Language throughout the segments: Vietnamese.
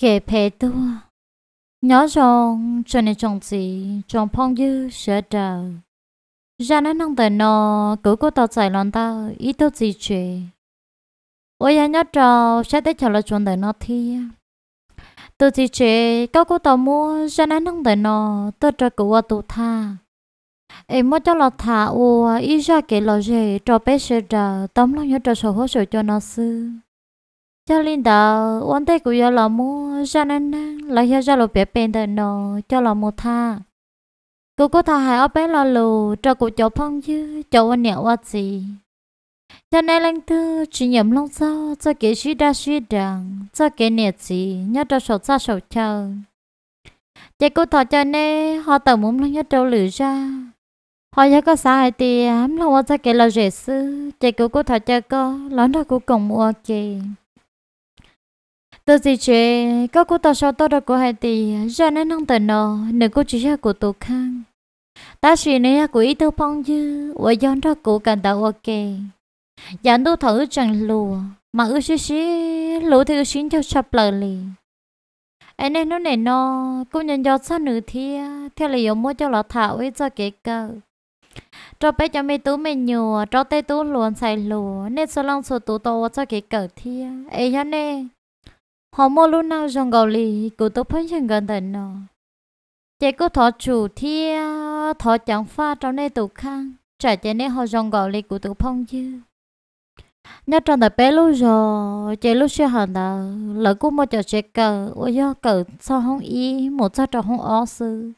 kẻ phe tua nhỏ rong cho nên trong gì trong phong dư sợ trào ra nó năng tài nó cứ có tao chạy lon tao ít tao gì chuyện ôi anh nhớ trò sẽ tới chờ là chuẩn tài nó thi từ gì chuyện có cô tao mua ra nó năng tài nó tao cho cụ tụ tha em mua cho là thả ô ý ra cái lọ gì cho bé sợ trào tóm lo nhớ trò sổ hỗ trợ cho nó sư cho linh đó quan tây của lão là mua ra nên là giờ ra lộ bé bên đời nó cho lão một tha cô cô tha hai ở bên lão lù cho cô cháu phong chứ cháu anh nhẹ quá gì cho nên lần thứ chỉ nhầm lòng sao cho cái suy đa suy rằng cho cái nhẹ gì nhớ cho sầu xa sầu chờ chị cô thọ cho nên họ tự muốn lòng nhớ trâu lử ra họ nhớ có xã hai tiền lắm lòng cho cái là rể sư chị cô cô thọ cho cô lão rồi cô cùng mua kì tôi gì chuyện các cô tao sao tôi đâu có hay thì giờ nên không tận nào, nếu cô chỉ ra của tôi khang ta chỉ nên của ít tôi phong chứ ở yon ra của cần tao ok dán tôi thử chẳng lùa mà ư xí xí lũ thì ư xí cho sập lờ lì anh em nó này nó cũng nhận do sao nữ thia theo lời yếu mua cho lọ thảo ấy cho kể cơ cho bé cho mấy tú mấy nhùa cho tê tú luôn xài lùa nên số long số tú tô cho kể cỡ thia ấy cho nè họ mua luôn nào trong gạo lì cụ tôi phân chân gần thần nó chỉ có thọ chủ thì thọ chẳng pha trong nơi tủ khang trả cho nên họ trong gạo lì của tôi phong chứ nhớ trong đời bé lúc rồi chỉ lúc xưa hẳn là lỡ cũng mua cho chế cờ ôi do cờ sao không y một sao trò không ó sư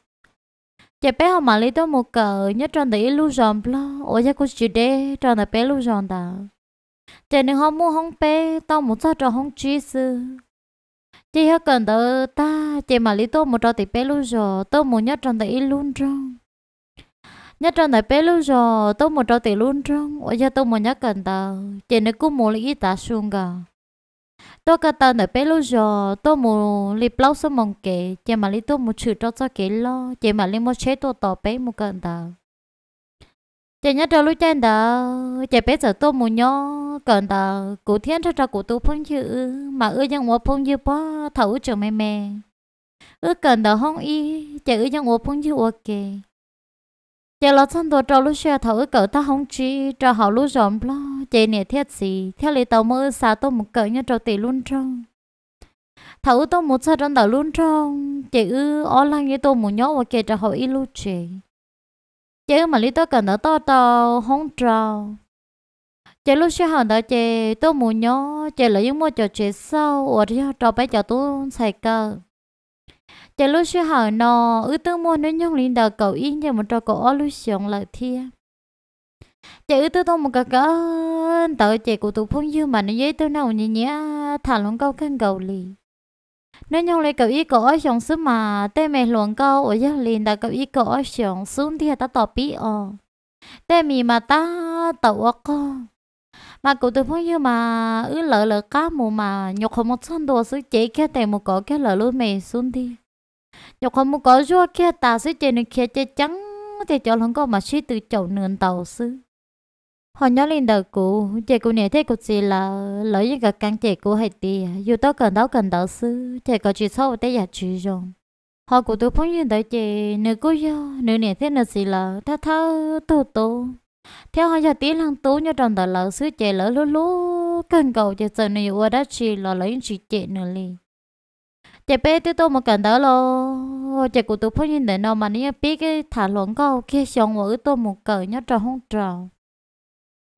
chỉ bé họ mà lấy tôi một cờ nhớ trong đời lúc rồi lo ôi do cũng chỉ để trong đời bé lúc rồi đó chỉ nên họ mua không bé tao một sao trò không chi sư chị hả cần tớ ta chị mà lý tô một trò thì bé luôn rồi tô một nhát trong tay luôn trong nhát trong tay bé luôn rồi tô một trò thì luôn trong bây giờ tô một nhát cần tớ chị này cũng một lý ta xuống cả tôi cả tớ tại bé luôn rồi tô một lý plau số mong kể chị mà lý tô một chữ cho cho kể lo chị mà lý một chế tô tỏ bé một cần tớ chị nhớ cho lúc trên đó chị biết giờ tôi muốn nhớ còn đó cụ thiên cho cho cụ tôi phong chữ mà ư dân mua phong chữ bó thấu chữ mẹ mẹ ư cần đó không y chị ư dân mua phong chữ ok chị lo xong tôi cho lúc xe thấu cỡ ta không chi cho họ lúc rộn lo chị nè thiết gì theo lý tàu mơ xa tôi một cỡ nhớ cho tỷ luôn trong thấu tôi một sao trong đó luôn trong chị ư ó lăng như tôi muốn nhớ ok cho họ y lúc chị chứ mà lý tôi cần nó to to không trào chị lúc xưa hàng đó chị tôi muốn nhớ chị là những mua cho chị sau ở đây cho bé cho tôi xài cờ chị lúc xưa hàng nó ư tôi mua nó nhung linh đầu cầu yên cho một trò cổ ở lúc xuống lại thia chị ư tôi tôi một cái cái tờ chị của tôi phong dư mà nó giấy tôi nào nhỉ nhỉ thả luôn câu khăn cầu liền nên như lấy cậu ý cậu ở trong xứ mà tên mẹ luận câu ở giờ liền đã cậu ý cậu ở trong xứ thì ta tỏ bí ờ tên mì mà ta tẩu ở con mà cụ tôi phong như mà ứ lỡ lỡ cá mù mà nhục không một sân đồ xứ chế kia tệ một cỏ kia lỡ luôn mẹ xuống đi nhục không một cỏ rua kia ta xứ chế này kia chế trắng thì cho lần có mà suy từ chậu nương tàu xứ họ nhớ lên đầu cụ chị cụ nhớ thế cụ chỉ là lấy những cái căng chị cụ hay tì à? dù tao cần đó cần đó sư chị có chỉ sau tới giờ chỉ rồi họ cụ tôi phong như tới chị nửa cô yo nửa nhớ thế nửa chỉ là ta tha tu tu theo họ giờ tí lăng tú như trong tờ lỡ xứ chị lỡ lú lú cần cầu chị sợ nữ ở đó chỉ là lấy chị chị nửa liền chị bé tôi tôi một cần đó lo chị cụ tôi phong như tới nó mà nếu biết cái thả lỏng câu kia xong rồi tôi một cờ nhớ trong không trào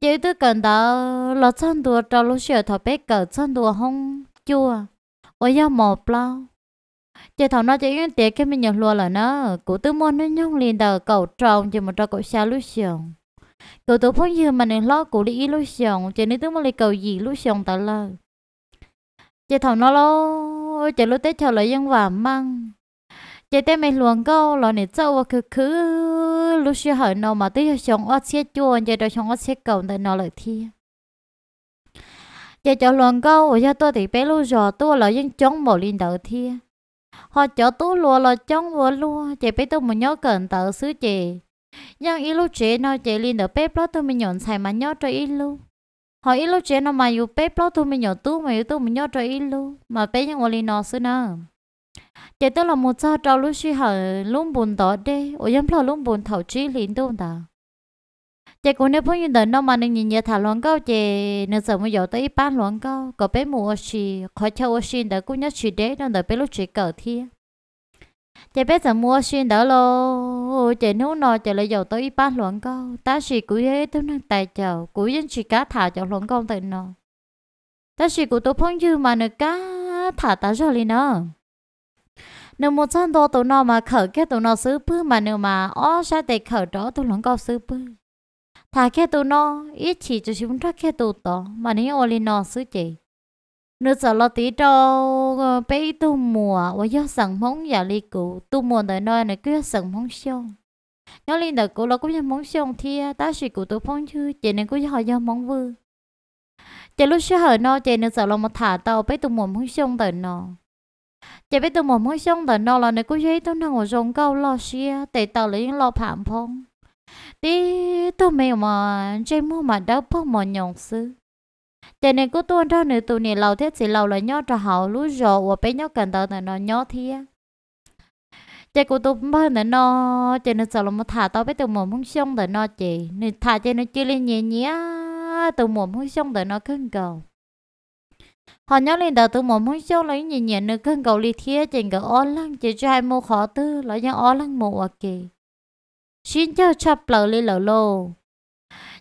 chỉ tôi cần đó là chân đùa cho lúc sửa thọ bé cỡ chân đùa không chưa ôi giờ một lâu chị thọ nói chỉ yên tiệt cái mình nhận luôn là nó cụ tư môn nó nhung liền đờ cầu tròn chị một cho cậu xa lúc sửa cậu tôi phong như mà nên lo cụ đi lúc sửa chị nếu tư môn lại cầu gì lúc sửa tại là chị thọ nó lo chị lúc tết chờ lại dân vàng mang chị tết mình luôn câu lo nè trâu và cứ cứ lúc xưa hỏi nó mà tới chồng ớt xe chuồn giờ đó chồng ớt xe cầu tại nó lại thi giờ cho luôn câu ở cho tôi thì bé lúc giờ tôi là dân chống một liên đầu thi họ cho tôi luôn là chống vừa luôn giờ bé tôi muốn nhớ cần tự xứ chị nhưng ít lúc chị nó chị liên đầu bé đó tôi mới nhận xài mà nhớ cho ít luôn họ ít lúc chị nó mà dù bé đó tôi mới nhận tôi mà yêu tôi mới nhớ cho ít luôn mà bé những người linh nó xứ nào chế tôi là một sao trâu lúc suy hở lúc buồn tỏ đi ở giống là lúc buồn thầu trí liền đâu ta chế cũng nếu phong như đời nó mà nên nhìn nhớ thả loạn câu chế nên sợ mới dạo tới ít bán loạn câu, có bé mua xì khó chơi xin đỡ cũng nhớ xì đế đang đợi bé lúc chỉ cờ thi chế bé sợ mua xin đỡ lo chế nếu nó chế lại dạo tới ít bán loạn câu. ta xì cũng thế, tôi đang tài chào cũng dân xì cá thả cho loạn câu tại nó ta xì của tôi phong như mà nữa cá thả ta rồi liền nó nếu một chân đồ tụi nó mà khởi cái tụi nó sư bư mà nếu mà ó sẽ để khởi đó tụi nó có sư bư thà cái tụi nó ít chỉ cho chúng ta cái tụi đó mà nếu ô lên nó sư chị nếu giờ lo tí cho ờ, bé tu mùa và do sẵn móng giả li cụ tu mùa tới nơi này cứ sẵn móng xong nhớ lên đời cụ lo cũng như móng xong thì ta chỉ cụ tu phong chứ chị nên cứ hỏi do móng vư chị lúc xưa hỏi nó chị nên giờ lo mà thả tàu bé tu mùa móng xong tới nó จะไปตัวหมอไม่ช่องแต่นอเราในกูใช้ต้นทางหัวจงเก้าลอเชียแต่ต่อเลยยังรอผ่านพงตีตัวไม่มาใจมั่วมาดับพงหมอนยองซื้อแต่ในกูตัวเท่าหนึ่งตัวนี้เราเทศสิเราเลยย่อจะหาลู่จอว่าไปย่อกันต่อแต่นอนย่อเทียจะกูตัวบ้านแต่นอจะนึกจะลงมาถ่าต่อไปตัวหมอไม่ช่องแต่นอจีนึกถ่าจะนึกจีเลยเงี้ยตัวหมอไม่ช่องแต่นอขึ้นเก่า họ nhớ lên đầu từ một muốn cho lấy nhìn nhận được cơn cầu li thia chỉnh cái ó lăng chỉ cho hai mô khó tư lấy những ó lăng mộ à kì xin cho chập lỡ li lỡ lô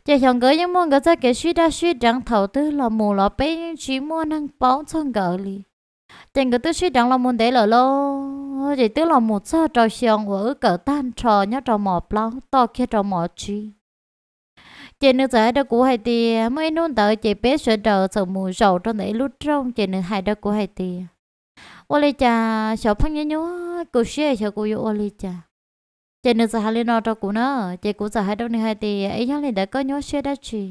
chỉ chồng gửi những môn cái ra cái suy đa suy trắng thầu tư là mù lọ bê những chỉ mua năng bóng trong gỡ li chỉnh cái tư suy trắng là môn để lỡ lô chỉ tư là một sao trò xiong của cỡ tan trò nhớ trò mỏ plau to kia trò mỏ chi chị nữ giờ đó cũ hai thì mới nôn tới chị bé sửa đầu sầu mù sầu trong đấy lút trong chị nữ hai đó cũ hai thì ô lê cha sầu phong nhớ nhớ cô xe sầu cô yêu ô lê cha chị nữ giờ hai lên nó cho cũ nữa chị cũ giờ hai đâu này hai thì ấy nhớ lên đã có nhớ xe đã chị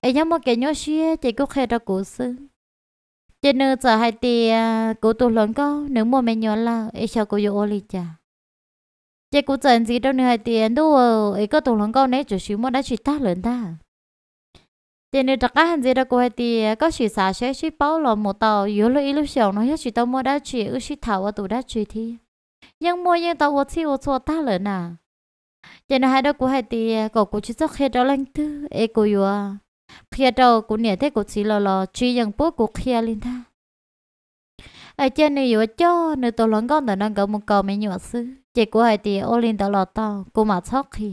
ấy nhớ một cái nhớ xe chị cũng khai cho cũ xứ chị nữ giờ hai thì cô tu lớn có nếu mua mẹ nhớ là ấy sầu cô yêu ô lê cha chị cũng chẳng gì đâu nữa hai tiền đâu ờ, ấy có tổng lòng câu này chủ xíu mà đã chỉ ta lớn ta chị nếu đặt cái hàng gì đó cô hai tiền có chỉ xả sẽ chỉ bảo lòng một tàu yếu lo ít xíu nó hết chỉ tao mua đã chỉ ước chỉ thảo ở tủ đã chỉ thi, nhưng mua nhưng tao ước chỉ ước cho ta lớn à chị nói hai đó cô hai tiền có cũng chỉ cho khi đó lanh tư ấy cô yếu à, khi đó cô nhớ thấy cô chỉ lo lo chỉ rằng bố cô khi lên ta ở trên này vừa cho nửa tao lớn con tao đang gặp một cậu mấy nhỏ xứ chị của hai tỷ ô linh đó lọ to cô mà sốc khi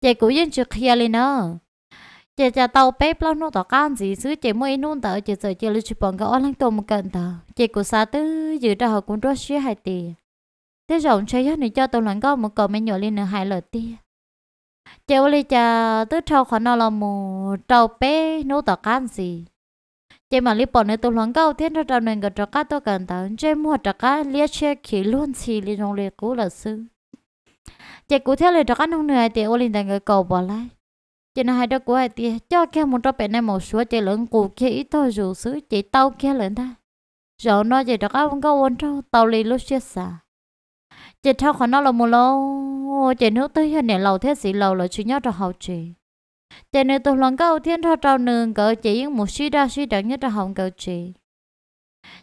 chị của yên chưa khi lên nữa chị cha tàu bếp lâu nô tỏ ăn gì xứ chị mới nôn tờ chị sợ chị lưu chụp bằng cái ô lăng tôm cần tờ chị của xa tứ dự ra họ cũng rất xí hai tỷ thế rộng chơi hết nữa cho tôi lắng có một cậu mẹ nhỏ lên hai lời tia chị ô linh cha tứ trâu khỏi nó là một trâu bé nô tỏ ăn gì chế mà lipo nơi tôi loáng cao thiên ra trào nên gặp trắc cá tôi cần tao chế mua trắc cá lia che khí luôn chỉ li trong liệt cũ là sư chế cũ theo lời trắc cá nông nề thì ô linh đang người cầu bỏ lại chế nó hai đứa của hai tia cho kia một trò bẹn này một số chế lớn cũ kia ít thôi dù xứ chế tao kia lớn ta giờ nói chế trắc cá không có uốn trâu tao li lúc chết xả chế thao khỏi nó là một lâu chế nước tới hiện này lâu thế gì lâu là chủ nhớ trò học chế cho nên tôi lòng cầu thiên thọ trâu nương cỡ chỉ những một suy đa suy đẳng nhất là hồng cỡ chỉ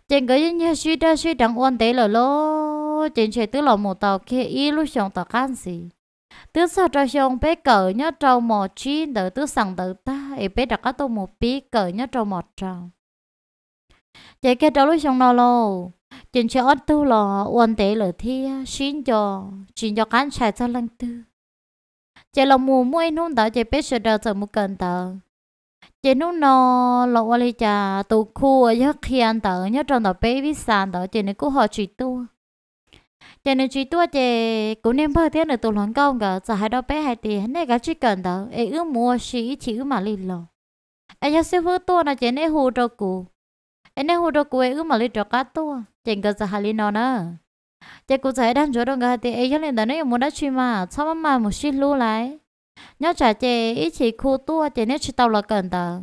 trên cỡ những như suy đa suy đẳng uốn tế là lô trên trời tứ lòng một tàu kia y lúc xong tàu can gì tứ sao trâu xong bé cỡ nhớ trâu mò chi đỡ tứ sẵn đỡ ta ấy bé đặt các tôi một bí cỡ nhớ trâu mọt trâu chạy cái trâu lúc xong nào lô trên trời ớt tu lò uốn tế là thi xin cho xin cho cán xài cho lăng tư chị lòng mù mua anh hôn tao chị biết sửa đầu một cần tao chị nó nó lọ qua đi chả tụ khu ở nhất khi anh tao nhớ trong tao bé biết sàn tao chị nó cũng họ chị tu chị nó chỉ tu chị cũng nên phải thế được tụ lòng công cả sợ hai đó bé hai tiền này cả chỉ cần tao ấy ước mua sĩ chỉ mà lì lò ấy nhớ sư phụ tu là chị nó hồ đồ cụ ấy nó hồ đồ cụ ấy ước mà lì cho cá tu chị cần sợ hai lì nó nữa chị cụ thấy đang chỗ đông gà thì ấy cho nên đó nó muốn đã truy mà sao mà một xí lú lại nhớ trả chị ít chỉ khu tua chị nên chỉ tàu là cần tờ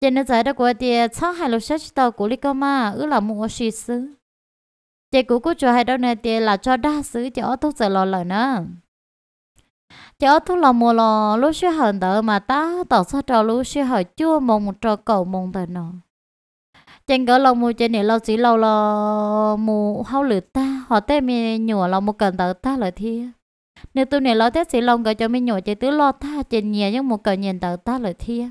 chị nên thấy đã của thì sao hai lúc sẽ chỉ tàu của lý cơ mà ư là một suy xứ chị cụ cố cho hai đâu này thì là cho đa xứ chị ở thuốc giờ lò lợn nữa chị ở thuốc lò mùa lò lúc sẽ hận tờ mà ta tỏ sao trò lúc sẽ hỏi chưa mong một trò cầu mong tờ nào chân gỡ lâu mua chân này lâu chỉ lâu lo mua hao lửa ta họ tết mi nhủa lâu mua cần tờ ta lời thi nếu tôi này lo tết chỉ lâu gỡ cho mi nhủa chơi tứ lo ta chân nhiều nhưng mua cần nhìn tờ ta lời thi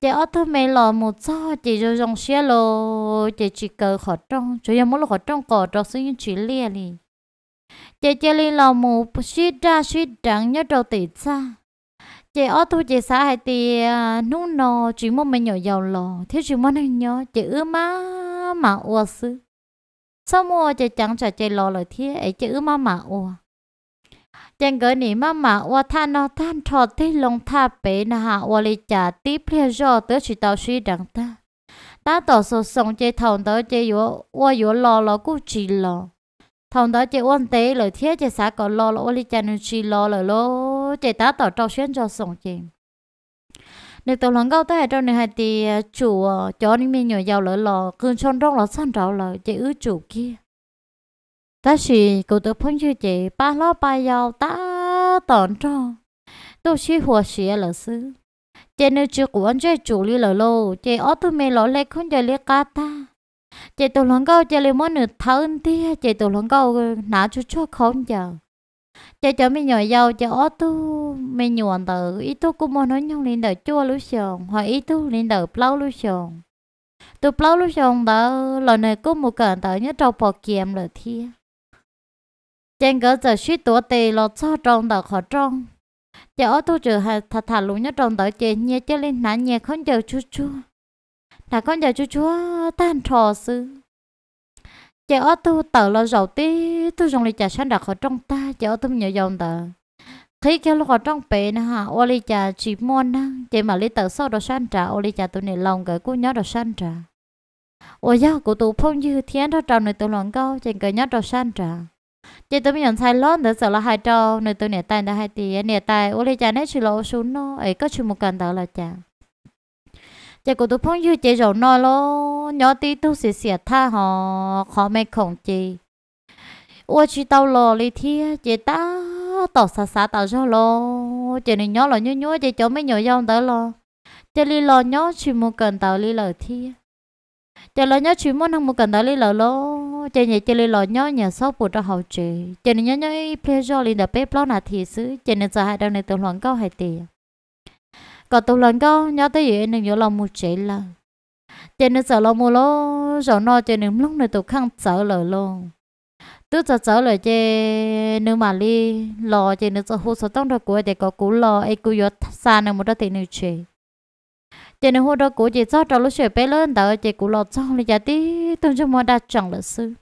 chị ở thôi mẹ lò một cho chị cho dòng xe lô chị chỉ cờ khó trong chú em muốn khó trong cỏ trong sinh chỉ lia đi chị chơi lên lò một suy ra suy trắng nhớ đầu tỷ xa chị ở tu chị xã hay thì à, nung uh, nò chỉ một mình nhỏ giàu lò thế chỉ một mình nhỏ chị ư má mà ua sư sau mua chị chẳng trả chị lò lời thế ấy chị ư má mà ua chẳng gỡ nỉ má mà ua than nó than thọ thế lòng tha bể nà hạ ua lì trả tiếp liền rồi tới chị tao suy đẳng ta ta tỏ số sống chị thòng tới chị yếu ua yếu lò lò cũng chỉ lò thòng tới chị uan tế lời thế chị xã có lò lò ua lì trả nên chỉ lò lời lô chị ta tỏ trâu xuyên cho sống chị được tàu lắng câu tới hai trong này hay thì à, chủ à, cho những mình nhỏ giàu lỡ lò cứ chôn rong lò săn trâu lò chị ư chủ kia ta xì cô tự phong chữ chị ba lo ba giàu ta tỏ cho tôi chỉ hòa xía lỡ xứ chị nếu chưa của anh chơi chủ lý lỡ lô chị ở tôi mê lỡ lệ không chơi lệ cá ta chị tàu lắng câu chị lấy món nửa thân tia chị tàu lắng câu à, nã cho cho không giờ cho cho mấy nhỏ dâu cho ó tu mấy nhuận từ ý tu cũng muốn nói nhung lên đời chua lúc sòn hoặc ý tu lên đời plau lúc sòn tu plau lúc sòn đó lần này cũng một cẩn tới nhớ trâu bò kiềm là thia trên cỡ giờ suy tuổi tì lo cho trong đời khó trong cho ó tu trừ hà thật thà luôn nhớ trong đời chơi nhẹ chơi lên nã nhẹ không chờ chua chua đã không chờ chua chua tan trò sư chả ở tu tờ lo dầu tí tu dùng lì chả sáng đặc ở trong ta chả ở tu nhớ dòng tờ khi cái lúc ở trong bể nè ha ô lì chả chỉ môn nè chỉ mà lì tờ sau đó sáng trả ô lì chả tu này lòng gửi cô nhớ đó sáng trả ô giáo của tu phong dư thiên đó trào này tu lòng câu chỉ cái nhớ đó sáng trả chỉ tôi nhận sai lớn để sợ là hai trâu này tu này tài đã hai tiền này tài ô lì chả nét chỉ lo xuống nó ấy có chuyện một cần tờ là chàng giờ có tôi phong như chế rồi nói lo nhỏ tí tu sĩ sĩ à tha họ khó mẹ khổng chị ua chỉ tao lo lý thi chế ta tỏ xa xa tao cho lo chế này nhỏ lo nhú nhú chế cho mấy nhỏ dòng tới lo chế lý lo nhỏ chỉ muốn cần tao lý lờ thi chế lo nhỏ chỉ muốn không muốn cần tao lý lờ lo chế nhảy chế lý lo nhỏ nhà sau bụt ra hậu chế chế này nhỏ nhỏ pleasure cho lý đã bếp lo nà thì xứ chế này giờ hai đầu này tự loạn câu hai tiền có tụ lần có nhớ tới gì nên nhớ lòng một chị là trên nên sợ lòng mua lo sợ no trên nên lúc này tụ khăn sợ lời luôn tức sợ sợ lời cho nếu mà đi lo trên nên sợ hú sợ tông đó của để có cú lo ấy cú giọt xa nên một đó tiền nên chị trên nên hú đó của chị cho trong lúc chị bé lớn tới chị cú lo trong là giờ tí tôi cho mua đã chẳng là sư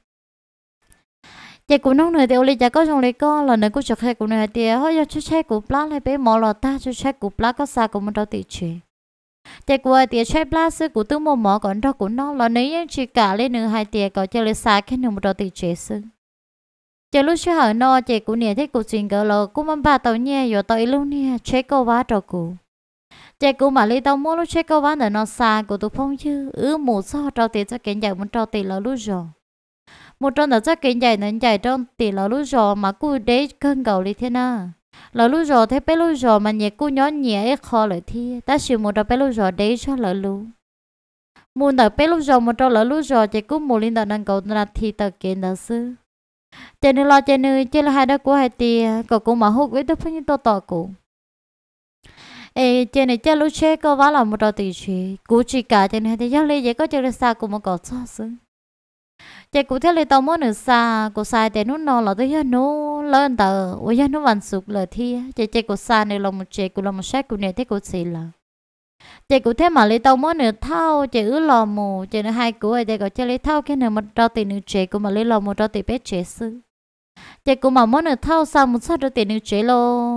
chị cũng nông người thì ôi chả có trong lấy con là nơi cũng chọc hay cũng nơi thì hơi cho chú chơi cũng plá lại bé mỏ lọ ta chú chơi cũng plá có xa cũng muốn đâu thì chị chị cũng thì chơi plá sư cũng tương một mỏ còn đâu cũng nó là nếu như chỉ cả lên nửa hai tiề có chơi lấy xa khi nửa một đâu thì chuyện sư chị lúc chơi hỏi nó chị cũng nhớ thấy cuộc chuyện gỡ lọ cũng mong bà tàu nhẹ rồi tàu luôn nè chơi câu vá trò cũ chị cũng mà lấy tàu mua lúc chơi câu vá để nó xa của tụ phong chứ ứ mù sao trò tiền cho kiện dạng muốn trò tiền là lúc rồi một trong đó chắc cái nhảy nên nhảy trong tỷ là lúc rồi mà cú để cơn cầu đi thế nào là lúc rồi thế bé lúc rồi mà nhẹ cú nhỏ nhẹ khó lại thi ta sử một đầu bé lúc rồi để cho lỡ luôn muốn đợi bé lúc rồi một trong lỡ lúc rồi chỉ cú một linh đạo đang cầu là thi tờ kiến đó sư cho nên lo cho nên chỉ là hai đứa của hai tì cậu cũng mà hút với tôi phải như tôi tỏ cụ ê cho nên cha lúc chơi có vá là một đầu tỷ trí cú chỉ cả cho nên thì giáo lý dễ có chơi được xa cũng mà cậu cho sư chị cụ thế lấy tàu muốn nữa xa cụ sai để nút nó là tôi tới nó lớn tờ ôi nó vẫn sụp lời thi chị chị cụ sai này lòng chị cụ lòng sát cụ này thế cụ xì là chị cụ thế mà lấy tàu muốn nữa thao chị ứ lò mù chị nữa hai cụ ấy để gọi chơi lấy thao cái nữa mà cho tiền nữa chị cụ mà lấy lò mù cho tiền bé chị sư chị cụ mà muốn nữa thao sao một sao cho tiền nữa chị lo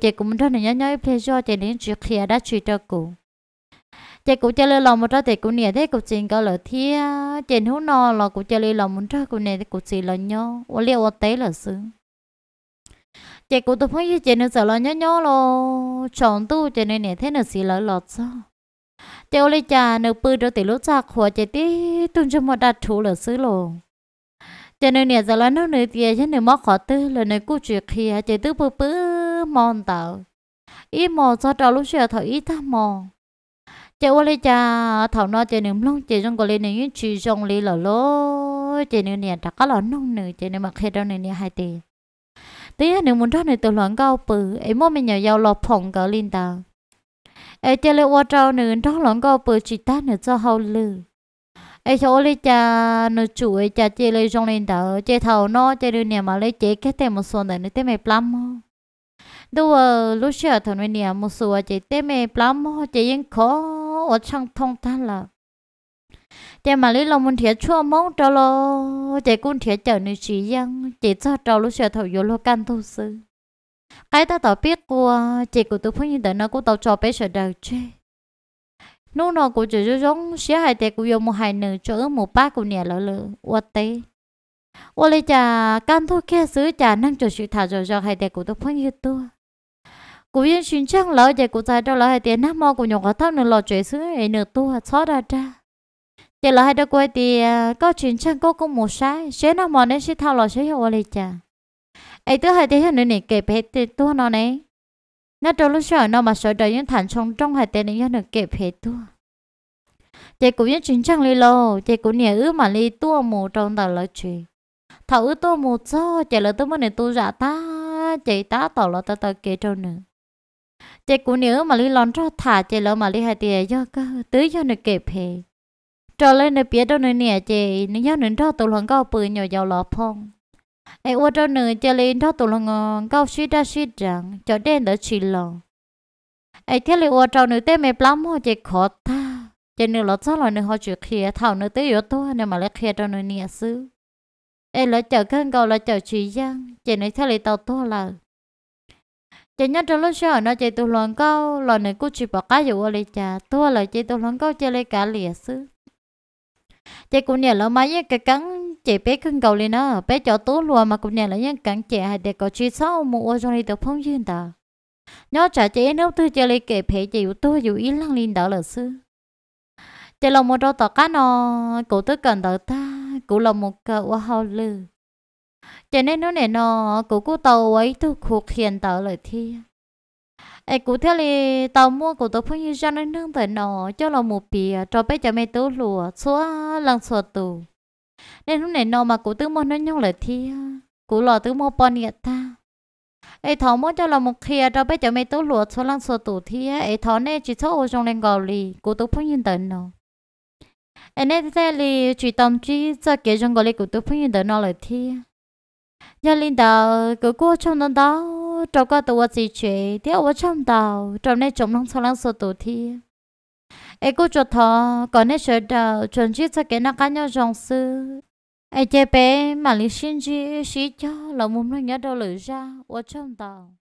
chị cụ muốn cho nữa nhớ nhớ play cho chị nữa chị kia đã chị cho cụ chị cũng chơi lên lòng một trái thì cũng nhẹ thế cũng chỉnh cái lời thi chỉnh à, hú no là cũng chơi lên lòng một trái cũng nhẹ thế cũng chỉ là nhau ô liệu ô tế là sướng chị cũng tôi phải chị nên sợ là nhớ nhớ lo chọn tu chị nên nhẹ thế là xì lỡ lọt sao chị ô lấy trà nếu bự cho tỷ lúc chạc của chị tí tuôn cho một đặt thủ là sướng lo chị nên nhẹ giờ là nó nửa tiền chứ nếu móc khó tư là nửa cú chuyện khi chị tư bự bự mòn tàu ít mò cho trò lúc xưa thở ít ta mòn chị qua lấy cha thảo nó chị nếm lông chị trong cái này những chị trong lấy lợn lố chị nếm nè chắc lợn nông nữa chị nếm mặc hết đâu nè hai tỷ tí nếu muốn cho này từ loạn cao bự em mua mình nhờ giàu lọp phồng cả linh ta em chơi lấy qua trâu nữa trong loạn cao bự chỉ ta nữa cho hậu lư em cho lấy cha nó chủ em cha chơi lấy trong linh ta chơi thầu nó chơi đưa nè mà lấy chế cái tem một số này nó tem mày plum đâu lúc xưa thằng mình nè một số chơi tem mày plum chơi yên khó 我唱通他了。แต่มาลิเรามันเถียชั่วมงเจ้าโลใจกุ้นเถียเจอในสียังใจจ้าเจ้ารู้เสียเถาอยู่โลกันทุซื้อไกตาต่อเปียกัวใจกูตัวพุ่งยินแต่นะกูต่อจอไปเสดเจ้นู่นนอกูจะจะร้องเสียหายแต่กูยอมหายหนึ่งเจอหมูป้ากูเนี่ยแล้วเลยวัดเต้ว่าเลยจะการทุกแค่ซื้อจานั่งจดสิทธาจอจอหายแต่กูตัวพุ่งยินตัว cú yên xin chăng lỡ chạy cú chạy đâu lỡ hai tiền nát mò cú nhộng có thấp nửa lò chuyện xứ ấy nửa tu hạt xót ra cha chạy lỡ hai đứa quay thì à, có chuyện chăng có cũng một sai xế nát mò nên xí thao lò xế hiệu lại cha ấy tứ hai tiền nữa này kẹp hết tiền tu nó này nó trong lúc sợ nó mà sợ đời những thằng trong trong hai tiền này nó kẹp hết tu chạy cú yên xin chăng lì lò chạy cú nhẹ ứ mà lì tu mù trong đầu lỡ chuyện thầu ứ tu mù cho chạy lỡ tu mới này tu giả ta chạy tá tỏ lỡ ta tờ kia trâu nữa chị cũng nếu mà lý lon cho thả chị lỡ mà lý hai tiền cho cơ tứ cho nó kịp hè trở lên nó biết đâu nó nè chị nó nhớ nó cho tụ lần cao bự nhỏ giàu lọ phong ai ô cho nó chị lên cho tụ lần cao suy ra suy rằng cho đen đỡ chỉ lòng ai thế là ô cho nó té mẹ plám hoa chị khó tha chị nó lọ sao lại nó họ chịu khía thảo nó tới yếu tố nên mà lấy khía cho nó nè xứ ai lỡ chờ cơn cao lỡ chờ chỉ giang chị nói thế là tàu to là chị nhớ trong lúc sau nó chị tu lon câu lon này cũng chỉ bỏ cá dụ lấy cha tua là chị tu lon câu chơi lấy cả lìa xứ chị cũng nhớ là mấy cái cắn chị bé cưng cầu lên nó bé cho tú luôn mà cũng nhớ là những cắn chị hay để có chi sau mua cho đi được phong duyên ta nhớ trả chị nếu tôi chơi lấy kể phê chị tôi dù ý lăng lên đó là xứ chị lòng một đôi tờ cá nó cũng tôi cần đợi ta cũng lòng một cậu hoa lư cho nên nó nè nó cụ cụ tàu ấy tôi cuộc hiện tờ lời thi ấy cụ theo li tàu mua của tôi phong như ra nên nương tới nó cho là một bìa cho bé cho mẹ tớ lùa xóa lần xóa tù nên lúc này nó mà cụ tư mua nó nhung lời thi cụ lò tư mua bọn nhiệt ta ấy thọ mua cho là một kia cho bé cho mẹ tớ lùa xóa lần xóa tù thi ấy thọ nè chỉ số ô trong lên gò lì cụ tôi phong như tới nó ấy nè thế li chỉ tâm trí cho kể trong gò lì cụ tôi phong như tới nó lời thi nhà linh đạo cứ cố trong đó đó trâu qua tụ gì chuyện thế ở trong đầu trong này chúng nó sau lăng sổ tổ thi ai cũng cho thọ còn này sửa đầu chuẩn chỉ cho cái nó cá nhau dòng sư ai chơi bé mà lý sinh chỉ chỉ cho là muốn nó nhớ đâu lửa ra ở trong đầu